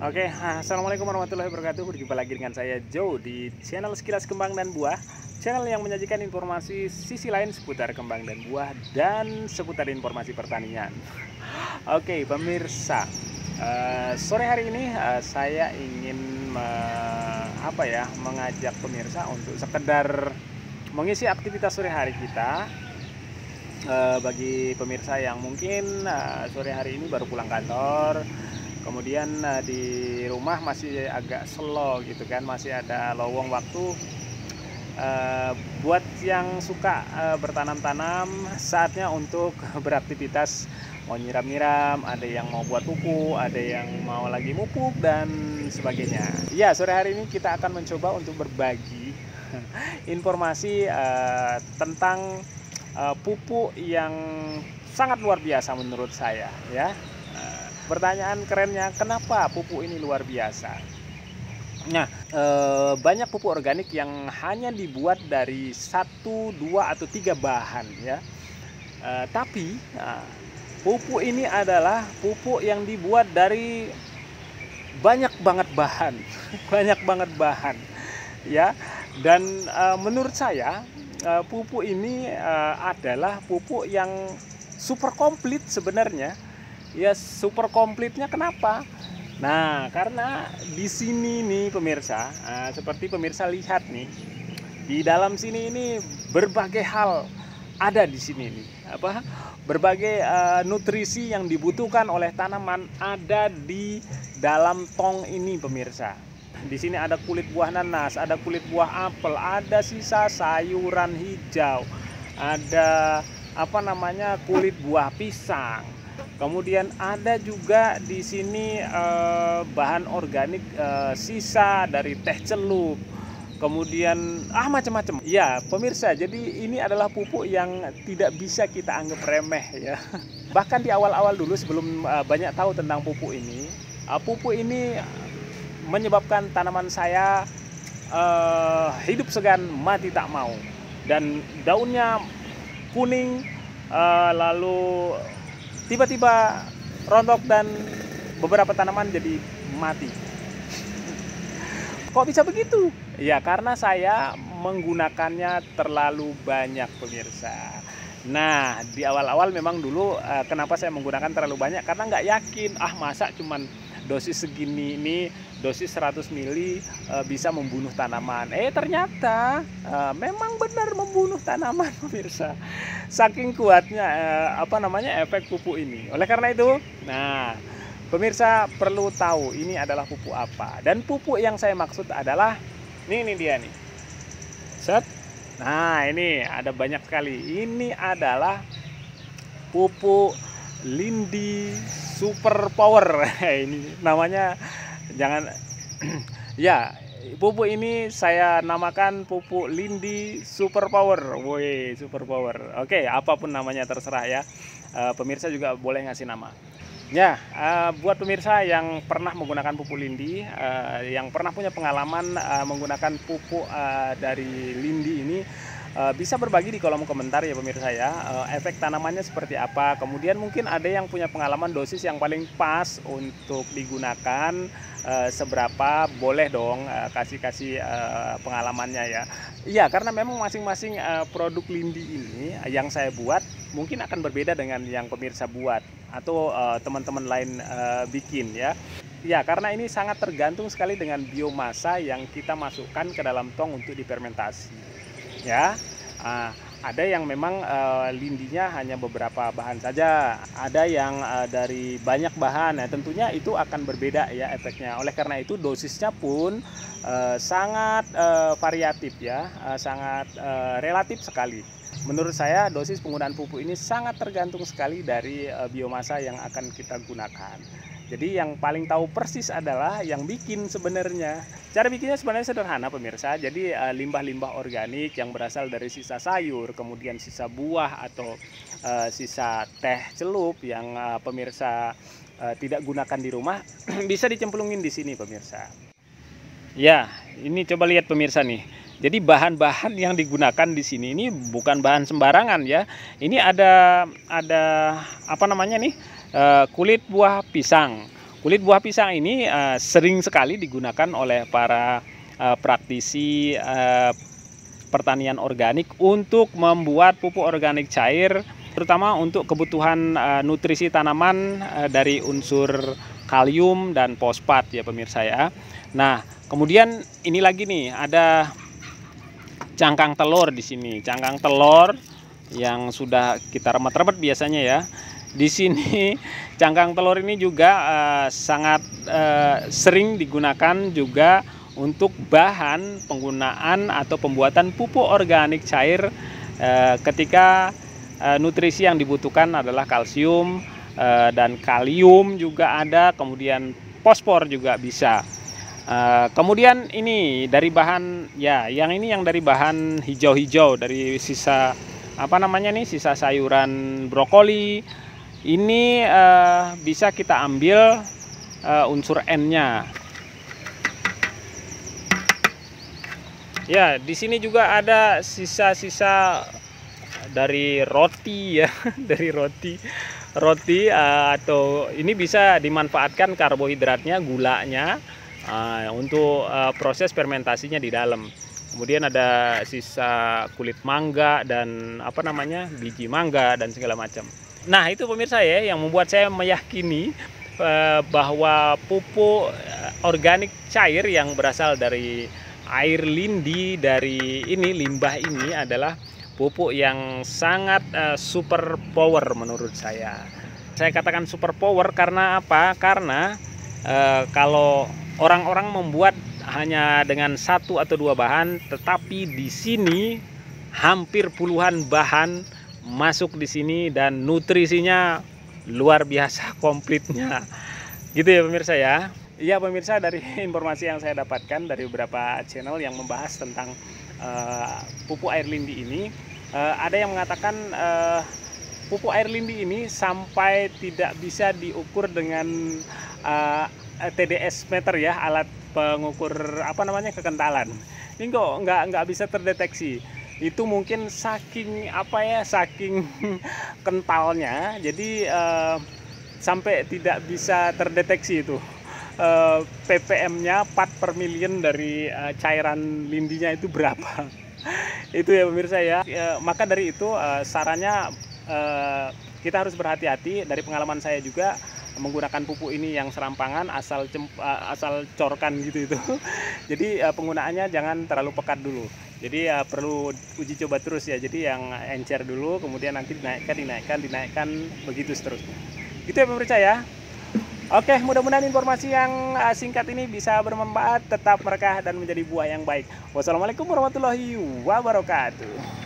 Oke, Assalamualaikum warahmatullahi wabarakatuh Berjumpa lagi dengan saya Joe di channel Sekilas Kembang dan Buah Channel yang menyajikan informasi sisi lain seputar kembang dan buah Dan seputar informasi pertanian Oke, pemirsa uh, Sore hari ini uh, saya ingin uh, apa ya mengajak pemirsa untuk sekedar mengisi aktivitas sore hari kita uh, Bagi pemirsa yang mungkin uh, sore hari ini baru pulang kantor kemudian uh, di rumah masih agak slow gitu kan masih ada lowong waktu uh, buat yang suka uh, bertanam-tanam saatnya untuk beraktivitas mau nyiram-nyiram, ada yang mau buat pupuk, ada yang mau lagi mupuk dan sebagainya. Ya, sore hari ini kita akan mencoba untuk berbagi informasi uh, tentang uh, pupuk yang sangat luar biasa menurut saya ya. Pertanyaan kerennya, kenapa pupuk ini luar biasa? Nah, e, banyak pupuk organik yang hanya dibuat dari satu, dua atau tiga bahan ya. E, tapi nah, pupuk ini adalah pupuk yang dibuat dari banyak banget bahan, banyak banget bahan ya. Dan e, menurut saya e, pupuk ini e, adalah pupuk yang super komplit sebenarnya ya super komplitnya kenapa nah karena di sini nih pemirsa nah, seperti pemirsa lihat nih di dalam sini ini berbagai hal ada di sini nih apa berbagai uh, nutrisi yang dibutuhkan oleh tanaman ada di dalam tong ini pemirsa di sini ada kulit buah nanas, ada kulit buah apel, ada sisa sayuran hijau, ada apa namanya kulit buah pisang, Kemudian ada juga di sini eh, bahan organik eh, sisa dari teh celup. Kemudian ah macam-macam. Ya, pemirsa, jadi ini adalah pupuk yang tidak bisa kita anggap remeh ya. Bahkan di awal-awal dulu sebelum eh, banyak tahu tentang pupuk ini, eh, pupuk ini menyebabkan tanaman saya eh, hidup segan, mati tak mau. Dan daunnya kuning, eh, lalu tiba-tiba rontok dan beberapa tanaman jadi mati. Kok bisa begitu? Ya karena saya menggunakannya terlalu banyak pemirsa. Nah di awal-awal memang dulu eh, kenapa saya menggunakan terlalu banyak karena nggak yakin ah masa cuman dosis segini ini dosis 100 mili e, bisa membunuh tanaman. Eh ternyata e, memang benar membunuh tanaman pemirsa. Saking kuatnya e, apa namanya efek pupuk ini. Oleh karena itu, nah pemirsa perlu tahu ini adalah pupuk apa. Dan pupuk yang saya maksud adalah ini ini dia nih. Set. Nah, ini ada banyak sekali. Ini adalah pupuk Lindi Super Power. ini namanya jangan ya pupuk ini saya namakan pupuk Lindi Superpower. Woi, Superpower. Oke, apapun namanya terserah ya. E, pemirsa juga boleh ngasih nama. Ya, e, buat pemirsa yang pernah menggunakan pupuk Lindi, e, yang pernah punya pengalaman e, menggunakan pupuk e, dari Lindi ini Eh, bisa berbagi di kolom komentar ya pemirsa ya eh, efek tanamannya seperti apa kemudian mungkin ada yang punya pengalaman dosis yang paling pas untuk digunakan eh, seberapa boleh dong kasih-kasih pengalamannya ya iya karena memang masing-masing produk lindi ini yang saya buat mungkin akan berbeda dengan yang pemirsa buat atau teman-teman lain bikin ya Ya, karena ini sangat tergantung sekali dengan biomasa yang kita masukkan ke dalam tong untuk difermentasi ya. Uh, ada yang memang uh, lindinya hanya beberapa bahan saja, ada yang uh, dari banyak bahan. ya tentunya itu akan berbeda ya efeknya. Oleh karena itu dosisnya pun uh, sangat variatif ya, sangat relatif sekali. Menurut saya dosis penggunaan pupuk ini sangat tergantung sekali dari biomasa yang akan kita gunakan. Jadi yang paling tahu persis adalah yang bikin sebenarnya. Cara bikinnya sebenarnya sederhana pemirsa. Jadi eh, limbah-limbah organik yang berasal dari sisa sayur, kemudian sisa buah atau uh, sisa teh celup yang uh, pemirsa uh, tidak gunakan di rumah bisa dicemplungin di sini pemirsa. Ya, ini coba lihat pemirsa nih. Jadi bahan-bahan yang digunakan di sini ini bukan bahan sembarangan ya. Ini ada ada apa namanya nih? Eh, kulit buah pisang. Kulit buah pisang ini uh, sering sekali digunakan oleh para uh, praktisi uh, pertanian organik untuk membuat pupuk organik cair terutama untuk kebutuhan uh, nutrisi tanaman uh, dari unsur kalium dan fosfat ya pemirsa ya. Nah, kemudian ini lagi nih ada cangkang telur di sini. Cangkang telur yang sudah kita remet-remet biasanya ya di sini cangkang telur ini juga uh, sangat uh, sering digunakan juga untuk bahan penggunaan atau pembuatan pupuk organik cair uh, ketika uh, nutrisi yang dibutuhkan adalah kalsium uh, dan kalium juga ada kemudian fosfor juga bisa Uh, kemudian ini dari bahan ya, yang ini yang dari bahan hijau-hijau dari sisa apa namanya nih sisa sayuran brokoli, ini uh, bisa kita ambil uh, unsur N-nya. Ya, di sini juga ada sisa-sisa dari roti ya, dari roti. Roti uh, atau ini bisa dimanfaatkan karbohidratnya, gulanya uh, untuk uh, proses fermentasinya di dalam. Kemudian ada sisa kulit mangga dan apa namanya? biji mangga dan segala macam. Nah itu pemirsa ya yang membuat saya meyakini eh, bahwa pupuk eh, organik cair yang berasal dari air lindi dari ini limbah ini adalah pupuk yang sangat eh, super power menurut saya. Saya katakan super power karena apa? Karena kalau orang-orang membuat hanya dengan satu atau dua bahan, tetapi di sini hampir puluhan bahan masuk di sini dan nutrisinya luar biasa komplitnya gitu ya pemirsa ya Iya pemirsa dari informasi yang saya dapatkan dari beberapa channel yang membahas tentang uh, pupuk air lindi ini uh, ada yang mengatakan uh, pupuk air lindi ini sampai tidak bisa diukur dengan uh, TDS meter ya alat pengukur apa namanya kekentalan ini kok nggak nggak bisa terdeteksi itu mungkin saking apa ya saking kentalnya jadi uh, sampai tidak bisa terdeteksi itu uh, eh, ppm-nya part per million dari uh, cairan lindinya itu berapa itu ya pemirsa ya uh, maka dari itu uh, sarannya uh, kita harus berhati-hati dari pengalaman saya juga menggunakan pupuk ini yang serampangan asal cem, asal corkan gitu itu. Jadi penggunaannya jangan terlalu pekat dulu jadi ya perlu uji coba terus ya jadi yang encer dulu kemudian nanti dinaikkan dinaikkan dinaikkan begitu seterusnya itu ya pemirsa ya Oke, mudah-mudahan informasi yang eh, singkat ini bisa bermanfaat, tetap merekah dan menjadi buah yang baik. Wassalamualaikum warahmatullahi wabarakatuh.